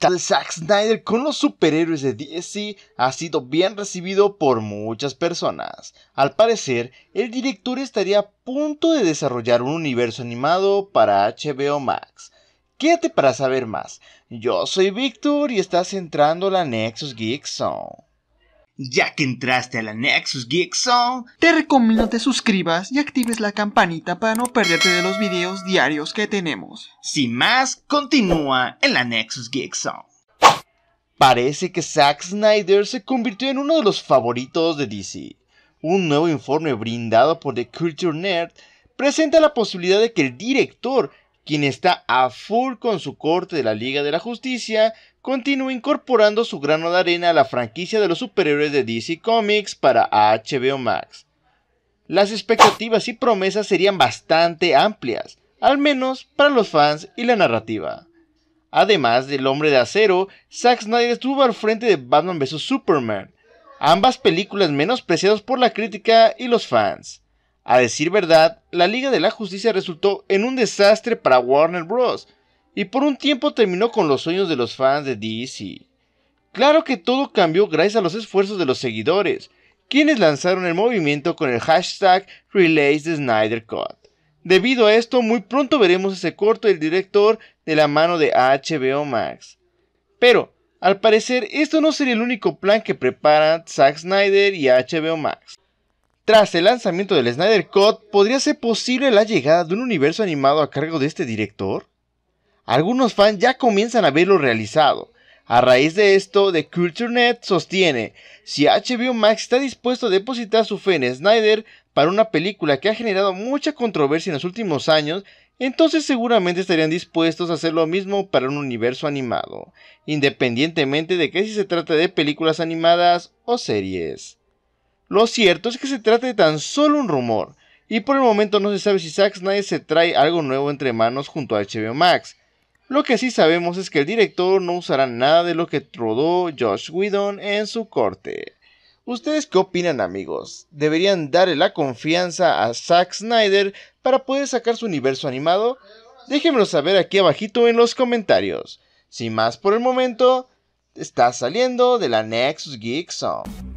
tal Zack Snyder con los superhéroes de DC ha sido bien recibido por muchas personas. Al parecer, el director estaría a punto de desarrollar un universo animado para HBO Max. Quédate para saber más. Yo soy Victor y estás entrando a la Nexus Geek Zone. Ya que entraste a la Nexus Geek te recomiendo te suscribas y actives la campanita para no perderte de los videos diarios que tenemos. Sin más, continúa en la Nexus Geek Parece que Zack Snyder se convirtió en uno de los favoritos de DC. Un nuevo informe brindado por The Culture Nerd presenta la posibilidad de que el director quien está a full con su corte de la Liga de la Justicia, continúa incorporando su grano de arena a la franquicia de los superhéroes de DC Comics para HBO Max. Las expectativas y promesas serían bastante amplias, al menos para los fans y la narrativa. Además del hombre de acero, Zack Snyder estuvo al frente de Batman vs. Superman, ambas películas menospreciadas por la crítica y los fans. A decir verdad, la Liga de la Justicia resultó en un desastre para Warner Bros. y por un tiempo terminó con los sueños de los fans de DC. Claro que todo cambió gracias a los esfuerzos de los seguidores, quienes lanzaron el movimiento con el hashtag Relays Snyder Debido a esto, muy pronto veremos ese corto del director de la mano de HBO Max. Pero, al parecer, esto no sería el único plan que preparan Zack Snyder y HBO Max. Tras el lanzamiento del Snyder Cut, ¿podría ser posible la llegada de un universo animado a cargo de este director? Algunos fans ya comienzan a verlo realizado. A raíz de esto, The Net sostiene, si HBO Max está dispuesto a depositar su fe en Snyder para una película que ha generado mucha controversia en los últimos años, entonces seguramente estarían dispuestos a hacer lo mismo para un universo animado, independientemente de que si se trata de películas animadas o series. Lo cierto es que se trata de tan solo un rumor, y por el momento no se sabe si Zack Snyder se trae algo nuevo entre manos junto a HBO Max. Lo que sí sabemos es que el director no usará nada de lo que rodó Josh Whedon en su corte. ¿Ustedes qué opinan amigos? ¿Deberían darle la confianza a Zack Snyder para poder sacar su universo animado? Déjenmelo saber aquí abajito en los comentarios. Sin más por el momento, está saliendo de la Nexus Geek Zone.